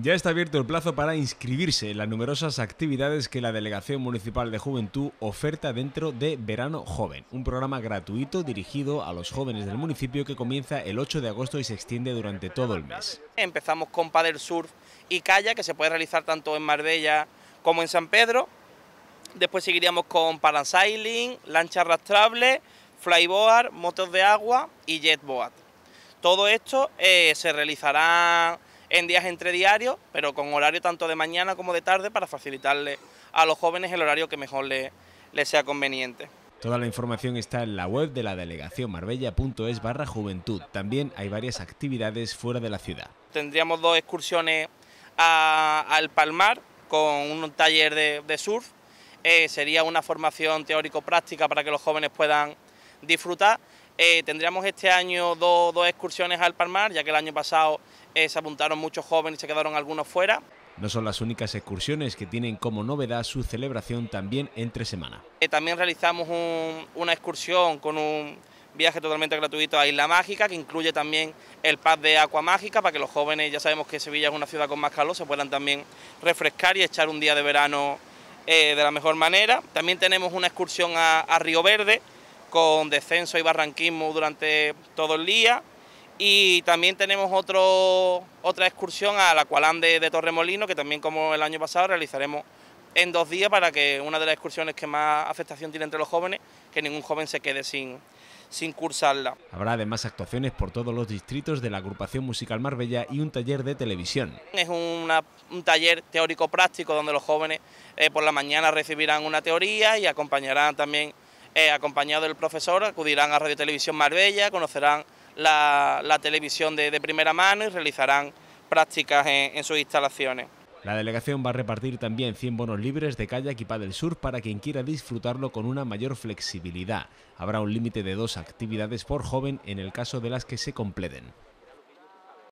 Ya está abierto el plazo para inscribirse en las numerosas actividades que la Delegación Municipal de Juventud oferta dentro de Verano Joven, un programa gratuito dirigido a los jóvenes del municipio que comienza el 8 de agosto y se extiende durante todo el mes. Empezamos con Padel Surf y Calla, que se puede realizar tanto en Marbella como en San Pedro. Después seguiríamos con parasailing, lancha arrastrable, flyboard, motos de agua y jetboard. Todo esto eh, se realizará en días entre diarios, pero con horario tanto de mañana como de tarde para facilitarle a los jóvenes el horario que mejor les sea conveniente. Toda la información está en la web de la delegación marbella.es barra juventud. También hay varias actividades fuera de la ciudad. Tendríamos dos excursiones al Palmar con un taller de, surf. Eh, sería una formación teórico-práctica para que los jóvenes puedan disfrutar eh, tendríamos este año dos excursiones al Palmar, ya que el año pasado eh, se apuntaron muchos jóvenes y se quedaron algunos fuera. No son las únicas excursiones que tienen como novedad su celebración también entre semana. Eh, también realizamos una excursión con un viaje totalmente gratuito a Isla Mágica, que incluye también el pad de Agua Mágica, para que los jóvenes, ya sabemos que Sevilla es una ciudad con más calor, se puedan también refrescar y echar un día de verano de la mejor manera. También tenemos una excursión a Río Verde, con descenso y barranquismo durante todo el día. Y también tenemos otro, otra excursión a la Cualán de, de Torremolino, que también como el año pasado realizaremos en dos días para que una de las excursiones que más afectación tiene entre los jóvenes, que ningún joven se quede sin, sin cursarla. Habrá además actuaciones por todos los distritos de la agrupación musical Marbella y un taller de televisión. Es un taller teórico práctico donde los jóvenes eh, por la mañana recibirán una teoría y acompañarán también eh, acompañado del profesor, acudirán a Radio Televisión Marbella, conocerán la, televisión de, primera mano y realizarán prácticas en, sus instalaciones. La delegación va a repartir también 100 bonos libres de calle equipada del sur para quien quiera disfrutarlo con una mayor flexibilidad. Habrá un límite de dos actividades por joven en el caso de las que se completen.